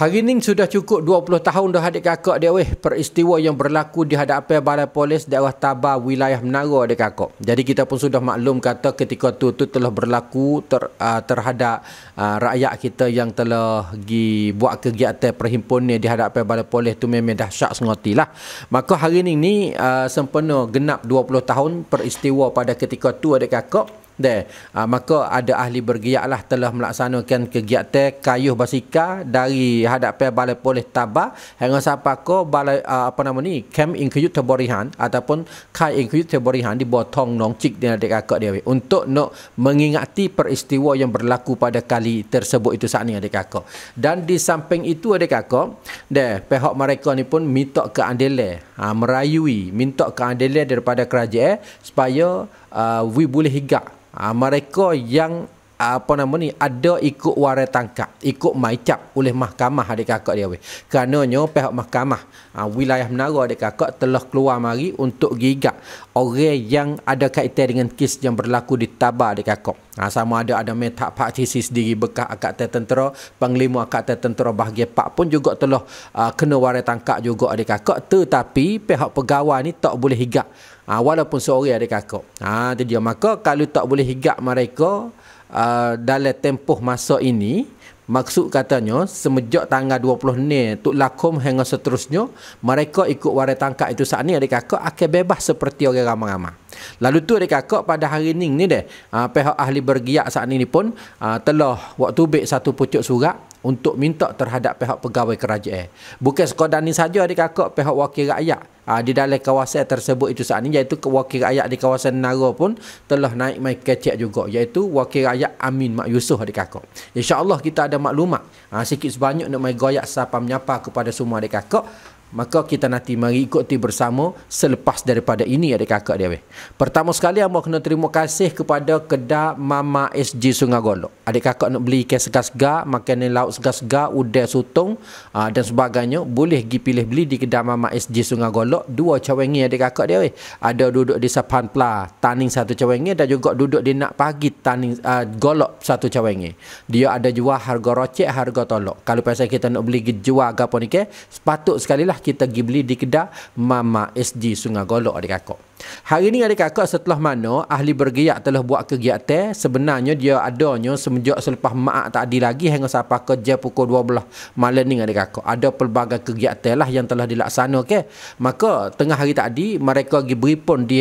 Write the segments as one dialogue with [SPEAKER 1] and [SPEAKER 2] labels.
[SPEAKER 1] Hari ini sudah cukup 20 tahun dah adik kakak dia weh peristiwa yang berlaku di hadapan balai polis daerah tabah wilayah Menara adik kakak. Jadi kita pun sudah maklum kata ketika tu tu telah berlaku ter, uh, terhadap uh, rakyat kita yang telah gi buat kegiatan perhimpunan di hadapan balai polis tu memang dahsyat sengoti lah. Maka hari ini ni uh, sempena genap 20 tahun peristiwa pada ketika tu adik kakak. Deh, ah, uh, maka ada ahli lah telah melaksanakan kegiatan kayuh basika dari hadapan balai polis Tabah hingga sampai ke balai uh, apa nama ni, kem inkyut teborihan ataupun kai inkyut teborihan di bawah tong nong cik dengan adik kakak dia we, untuk nak mengingati peristiwa yang berlaku pada kali tersebut itu saat ni adik kakak. Dan di samping itu adik kakak, deh, pihak mereka ni pun minta keadilan, ha, merayui, minta keadilan daripada kerajaan supaya uh, we boleh higak ha, mereka yang ah, apa nama ni ada ikut warai tangkap ikut maicap oleh mahkamah adik kakak dia weh kerananya pihak mahkamah ha, wilayah menara adik kakak telah keluar mari untuk gigak orang yang ada kaitan dengan kes yang berlaku di tabar adik kakak ha, sama ada ada metak Pak partisi sendiri bekas akad tentera panglima akad tentera bahagian pak pun juga telah uh, kena warai tangkap juga adik kakak tetapi pihak pegawai ni tak boleh higak ha, walaupun seorang ada kakak ha ah, tu dia maka kalau tak boleh higak mereka uh, dalam tempoh masa ini maksud katanya semenjak tanggal 20 ni tu lakum hingga seterusnya mereka ikut warai tangkap itu saat ini, ada kakak akan bebas seperti orang ramah-ramah. lalu tu ada kakak pada hari ini ni deh uh, pihak ahli bergiak saat ini pun uh, telah waktu baik satu pucuk surat untuk minta terhadap pihak pegawai kerajaan. Eh, bukan sekadar ni saja adik kakak pihak wakil rakyat ha, di dalam kawasan tersebut itu saat ini iaitu wakil rakyat di kawasan Nara pun telah naik mai kecek juga iaitu wakil rakyat Amin Mak Yusuf adik kakak. Insya-Allah kita ada maklumat ha, sikit sebanyak nak mai goyak sapa menyapa kepada semua adik kakak maka kita nanti mari ikuti bersama selepas daripada ini adik kakak dia weh. Pertama sekali hamba kena terima kasih kepada kedai Mama SG Sungai Golok. Adik kakak nak beli ikan segar-segar, makan laut segar-segar, udang sutung aa, ah, dan sebagainya, boleh pergi pilih beli di kedai Mama SG Sungai Golok, dua cawengi adik kakak dia weh. Ada duduk di Sapan Pla, taning satu cawengi dan juga duduk di Nak Pagi taning aa, ah, golok satu cawengi. Dia ada jual harga rocek, harga tolok. Kalau pasal kita nak beli jual apa ni ke, sepatut sekali lah kita pergi beli di kedai Mama SG Sungai Golok adik kakak. Hari ini adik kakak setelah mana ahli bergiak telah buat kegiatan sebenarnya dia adanya semenjak selepas maak tak ada lagi hingga sampai kerja pukul 12 malam ni adik kakak. Ada pelbagai kegiatan lah yang telah dilaksanakan. Okay? Maka tengah hari tadi mereka pergi beri pun di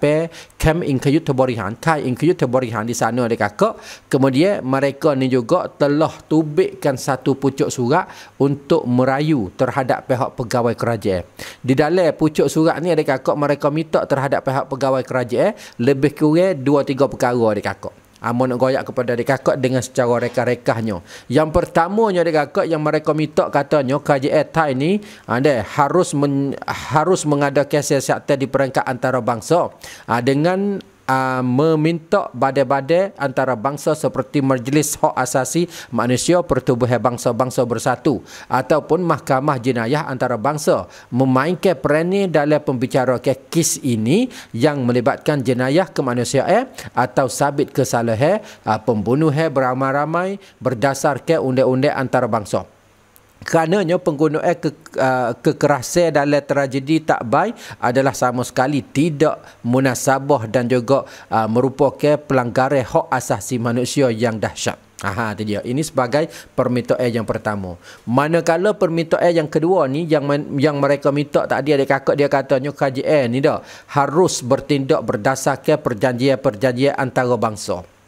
[SPEAKER 1] pe Kem Inkyut Terborihan, Kai Inkyut Terborihan di sana adik kakak. Kemudian mereka ni juga telah tubikkan satu pucuk surat untuk merayu terhadap pihak pe pegawai kerajaan. Di dalam pucuk surat ni ada kakak mereka minta terhadap pihak pegawai kerajaan lebih kurang 2-3 perkara ada kakak. Amun ah, nak goyak kepada adik kakak dengan secara reka-rekahnya. Yang pertamanya adik kakak yang mereka minta katanya KJR Thai ni ada ah, harus men, harus mengadakan kes sehat di peringkat antarabangsa. Ha, dengan uh, meminta badai-badai antara bangsa seperti Majlis Hak Asasi Manusia Pertubuhan Bangsa-Bangsa Bersatu ataupun Mahkamah Jenayah Antara Bangsa memainkan peran dalam pembicara kes ini yang melibatkan jenayah kemanusiaan atau sabit kesalahan uh, pembunuhan beramai-ramai berdasarkan undang-undang antarabangsa. bangsa Kerananya penggunaan eh, ke, uh, kekerasan dalam tragedi tak baik adalah sama sekali tidak munasabah dan juga uh, merupakan pelanggaran hak asasi manusia yang dahsyat. Aha, itu dia. Ini sebagai permintaan yang pertama. Manakala permintaan yang kedua ni yang yang mereka minta tak ada kakak dia katanya KJN ni dah harus bertindak berdasarkan perjanjian-perjanjian antara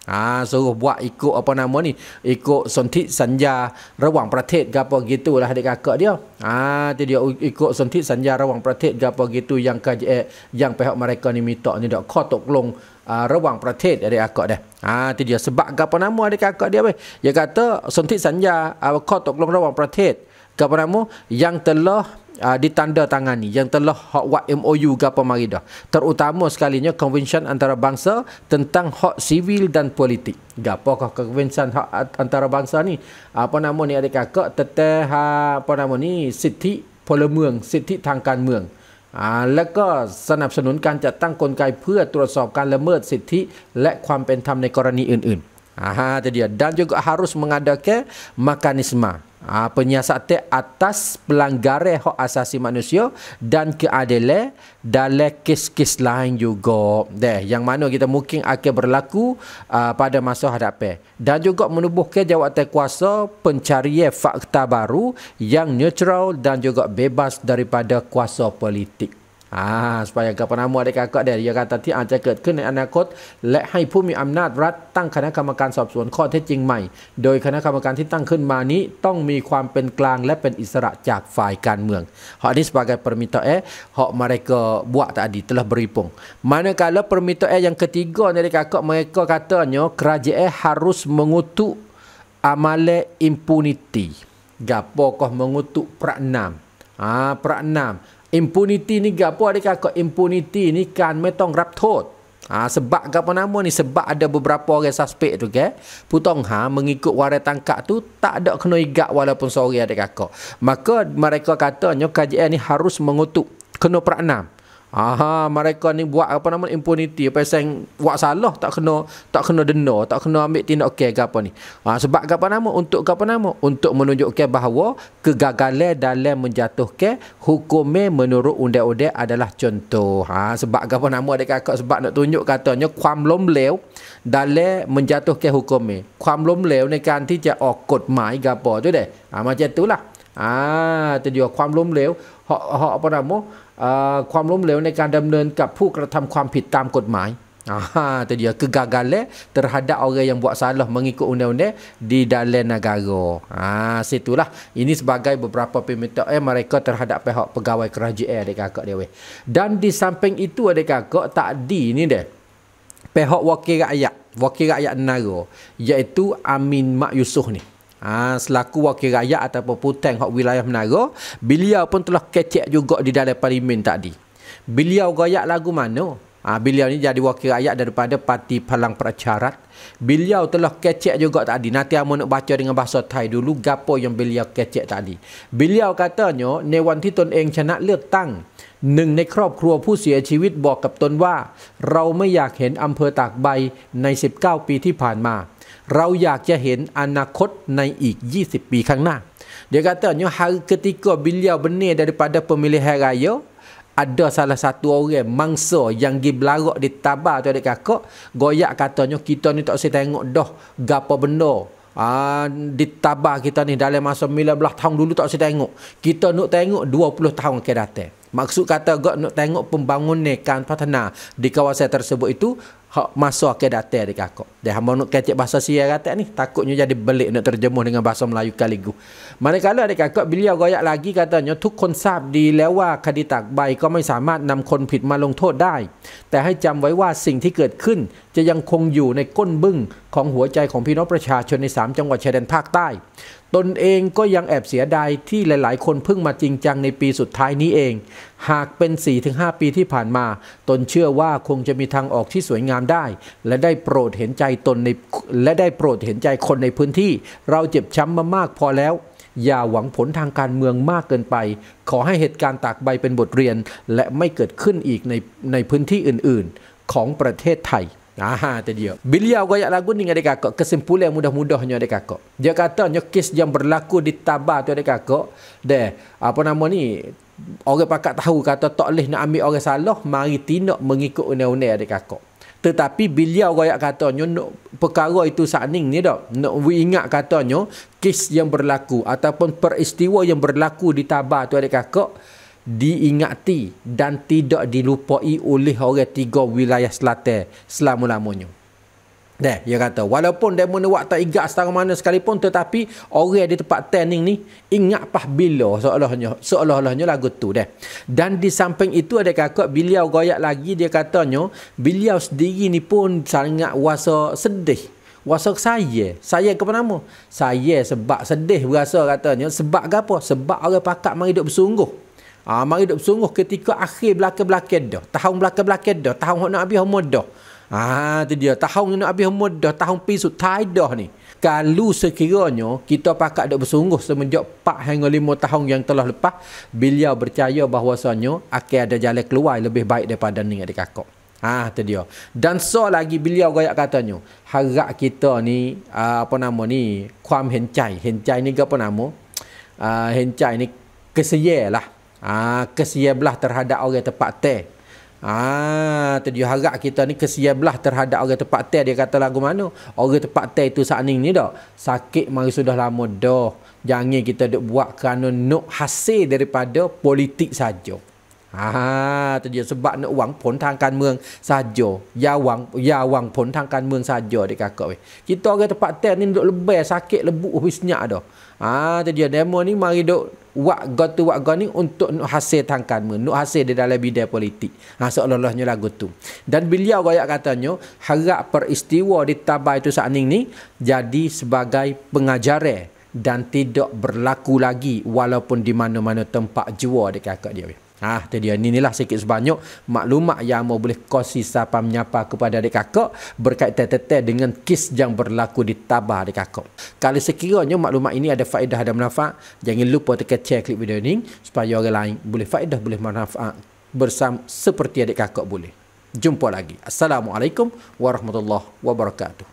[SPEAKER 1] Ha, suruh buat ikut apa nama ni ikut sontit sanja rawang pratet ke apa lah. adik kakak dia ha, tu dia ikut sontit sanja rawang pratet ke apa gitu yang kaji eh, yang pihak mereka ni minta ni dak kau kelong long uh, rawang pratet adik kakak dah ha, tu dia sebab ke apa nama adik kakak dia weh dia kata sontit sanja uh, kau kelong long rawang pratet ke apa nama yang telah uh, ah, tangani yang telah hak wat MOU gapo mari dah. Terutama sekalinya konvensyen bangsa tentang hak sivil dan politik. Gapakah konvensyen hak bangsa ni? Apa nama ni adik kakak tetah ha, apa nama ni? Siti Polemuang, Siti Tangkan Muang. แล้วก็สนับสนุนการจัดตั้งกลไกเพื่อตรวจสอบการละเมิดสิทธิและความเป็นธรรมในกรณีอื่นๆอ่าจะเดียดดันจึงก็ harus mengadakan mekanisme Ha, penyiasatan atas pelanggaran hak asasi manusia dan keadilan dalam kes-kes lain juga. Deh, yang mana kita mungkin akan berlaku uh, pada masa hadapan. Dan juga menubuhkan jawatan kuasa pencarian fakta baru yang neutral dan juga bebas daripada kuasa politik. supaya k e p e r a m u ada kakak dari Jakarta ที่อาจจะเกิดขึ้นในอนาคตและให้ผู้มีอำนาจรัฐตั้งคณะกรรมการสอบสวนข้อเท็จจริงใหม่โดยคณะกรรมการที่ตั้งขึ้นมานี้ต้องมีความเป็นกลางและเป็นอิสระจากฝ่ายการเมือง hak ini sebagai permintaan hak mereka buat tadi telah beripung manakala permintaan yang ketiga dari kakak mereka katanya kerajaan harus mengutuk amale impunity gapo koh mengutuk praknam ha praknam Impunity ni gapo ada kata impunity ni kan metong rap tot. Ha, sebab gapo nama ni sebab ada beberapa orang yang suspek tu ke. Putong ha mengikut warai tangkap tu tak ada kena igak walaupun seorang ada kata. Maka mereka katanya KJL ni harus mengutuk kena peranam. Aha, mereka ni buat apa nama impunity apa yang buat salah tak kena tak kena denda, tak kena ambil tindak ke apa ni. Ha, sebab apa nama untuk apa nama? Untuk menunjukkan bahawa kegagalan dalam menjatuhkan hukum menurut undang-undang adalah contoh. Ha, sebab apa nama adik kakak sebab nak tunjuk katanya kuam lom lew dalam menjatuhkan hukum ni. Kuam lom lew ni kan tidak okot oh, mai gapo tu deh. Ha, macam itulah. Ah, ha, tu dia kuam lom lew hak hak apa nama uh, ความล้มเหลวในการดําเนินกับผู้กระทําความผิดตามกฎหมายอ่าดี kegagalan terhadap orang yang buat salah mengikut undang-undang di dalam negara. Ah situlah ini sebagai beberapa permintaan mereka terhadap pihak pegawai kerajaan adik kakak dia weh. Dan di samping itu adik kakak tadi ni deh pihak wakil rakyat wakil rakyat negara iaitu Amin Mak Yusuf ni ha, selaku wakil rakyat ataupun puteng hak wilayah menara beliau pun telah kecek juga di dalam parlimen tadi beliau gayak lagu mana ha, beliau ni jadi wakil rakyat daripada parti palang percarat beliau telah kecek juga tadi nanti amun nak baca dengan bahasa Thai dulu gapo yang beliau kecek tadi beliau katanya ni wan ti tun eng chana leuk tang หนึ่งในครอบครัวผู้เสียชีวิตบอกกับตนว่าเราไม่อยากเห็นอำเภอตากใบใน19ปีที่ผ่านมาเราอยากจะเห็นอนาคตในอีก20ปีข้างหน้าดียกตานี่ ketika beliau benih daripada pemilihan raya ada salah satu orang mangsa yang gi belarak di tabar tu adik kakak goyak kita ni tak usah tengok gapo benda ah, ditabah kita ni dalam masa 19 tahun dulu tak usah tengok kita nak tengok 20 tahun ke maksud kata gak nak tengok pembangunan kan di kawasan tersebut itu hak masa ke datang d e k a k a k Dia hamba nak kecek bahasa s y i a kata ni, takutnya jadi belik nak terjemuh dengan bahasa Melayu kaligu. Manakala d e k a k a k beliau goyak lagi katanya tu kon s ทุก คนทราบดี แล้ว ว่า k ดีตักใบก็ไม่สามารถนำคนผิดมาลงโทษได้ แต่ให้จำไว้ว่าสิ่งที่เกิดขึ้น จะยังคงอยู่ในก้นบึ้งของหัวใจของพี่น้องประชา n นใน3จังหวัดชาย d ด n pak tai. ตนเองก็ยังแอบเสียดายที่หลายๆคนเพิ่งมาจริงจังในปีสุดท้ายนี้เอง หากเป็น 4-5 ปีที่ผ่านมา ตนเชื่อว่าคงจะมีทางออกที่สวยงามได้ และได้โปรดเห็นใจตนในและได้โปรดเห็นใจคนในพื้นที่เราเจ็บช้ำมามากพอแล้ว อย่าหวังผลทางการเมืองมากเกินไป ขอให้เหตุการณ์ตากใบเป็นบทเรียนและไม่เกิดขึ้นอีกในในพื้นที่อื่นๆ ของประเทศไทย Aha, tu dia. Beliau royak lagu ni dengan adik kakak. Kesimpulan mudah-mudahnya adik kakak. Dia kata, nyekis yang berlaku di Tabah tu adik kakak. Deh, apa nama ni? Orang pakak tahu kata tak boleh nak ambil orang salah. Mari tindak mengikut unai-unai adik kakak. Tetapi beliau royak katanya nak perkara itu sakning ni dok. Nak ingat katanya kes yang berlaku ataupun peristiwa yang berlaku di Tabah tu adik kakak diingati dan tidak dilupai oleh orang tiga wilayah selatan selama-lamanya. Dah, dia kata, walaupun dia mana waktu igak setara mana sekalipun, tetapi orang di tempat tanning ni, ingat pah bila seolah-olahnya, seolah-olahnya lagu tu dah. Dan di samping itu ada kakak, beliau goyak lagi, dia katanya, beliau sendiri ni pun sangat wasa sedih. Wasa saya, saya ke nama? Saya sebab sedih berasa katanya, sebab apa? Sebab orang pakat mari duduk bersungguh. Ha, ah, mari duk bersungguh ketika akhir belakang-belakang dah. Tahun belakang-belakang dah. Tahun nak habis umur dah. Ha, tu dia. Tahun nak habis umur dah. Tahun pisut. Tahun dah ni. Kalau sekiranya kita pakat duk bersungguh semenjak 4 hingga 5 tahun yang telah lepas. Beliau percaya bahawasanya akan ada jalan keluar lebih baik daripada ni yang dikakak. Ha, ah, tu dia. Dan so lagi beliau gayak katanya. Harap kita ni, uh, apa nama ni, kuam hencai. Hencai ni ke apa nama? Uh, hencai ni kesiyah lah. Ah kesiablah terhadap orang tepat teh. Ah tujuh harap kita ni kesiablah terhadap orang tepat teh dia kata lagu mana? Orang tepat teh itu saat ini ni dah sakit mari sudah lama dah. Jangan kita duk buat kerana nak hasil daripada politik saja. Ah tujuh sebab nak wang pon tang kan mương saja. Ya wang ya wang pon tang kan mương saja dik kakak weh. Kita orang tepat teh ni dok lebih sakit lebih wisnya dah. Ah tujuh demo ni mari duk wakgo tu wakgo ni untuk nak hasil tangkan mu nak hasil di dalam bidang politik ha seolah-olahnya lagu tu dan beliau gaya katanya harap peristiwa di Tabai itu saat ini jadi sebagai pengajaran dan tidak berlaku lagi walaupun di mana-mana tempat jua dekat dia. Ha, tu dia ni lah sikit sebanyak maklumat yang mau boleh kongsi siapa menyapa kepada adik kakak berkaitan tetap dengan kes yang berlaku di tabah adik kakak. kali sekiranya maklumat ini ada faedah dan manfaat, jangan lupa tekan share klik video ini supaya orang lain boleh faedah, boleh manfaat bersama seperti adik kakak boleh. Jumpa lagi. Assalamualaikum warahmatullahi wabarakatuh.